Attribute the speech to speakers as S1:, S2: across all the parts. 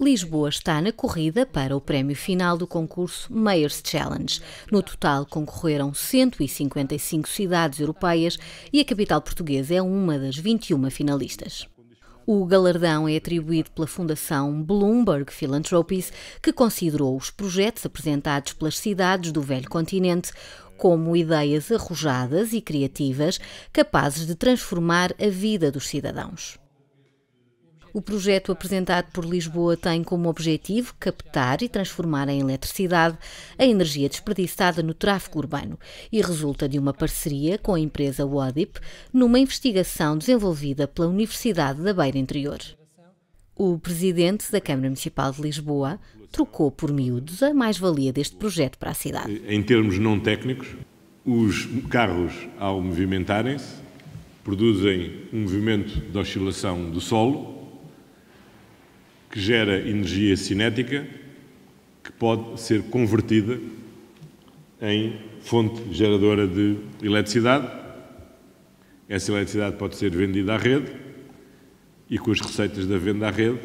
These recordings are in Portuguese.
S1: Lisboa está na corrida para o prémio final do concurso Mayors Challenge. No total, concorreram 155 cidades europeias e a capital portuguesa é uma das 21 finalistas. O galardão é atribuído pela Fundação Bloomberg Philanthropies, que considerou os projetos apresentados pelas cidades do velho continente como ideias arrojadas e criativas capazes de transformar a vida dos cidadãos. O projeto apresentado por Lisboa tem como objetivo captar e transformar em eletricidade a energia desperdiçada no tráfego urbano e resulta de uma parceria com a empresa WADIP numa investigação desenvolvida pela Universidade da Beira Interior. O presidente da Câmara Municipal de Lisboa trocou por miúdos a mais-valia deste projeto para a cidade.
S2: Em termos não técnicos, os carros, ao movimentarem-se, produzem um movimento de oscilação do solo que gera energia cinética que pode ser convertida em fonte geradora de eletricidade. Essa eletricidade pode ser vendida à rede e com as receitas da venda à rede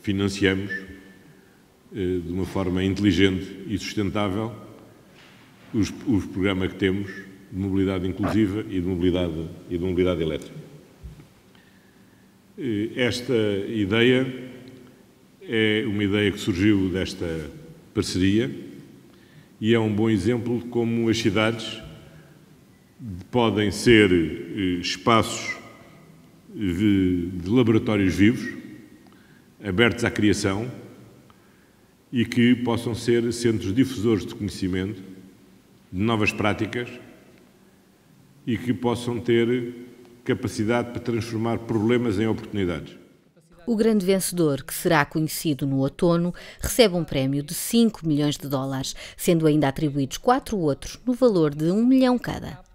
S2: financiamos eh, de uma forma inteligente e sustentável os, os programas que temos de mobilidade inclusiva e de mobilidade, e de mobilidade elétrica. Eh, esta ideia é uma ideia que surgiu desta parceria e é um bom exemplo de como as cidades podem ser eh, espaços eh, de, de laboratórios vivos, abertos à criação e que possam ser centros difusores de conhecimento, de novas práticas e que possam ter capacidade para transformar problemas em oportunidades.
S1: O grande vencedor, que será conhecido no outono, recebe um prémio de 5 milhões de dólares, sendo ainda atribuídos quatro outros no valor de 1 um milhão cada.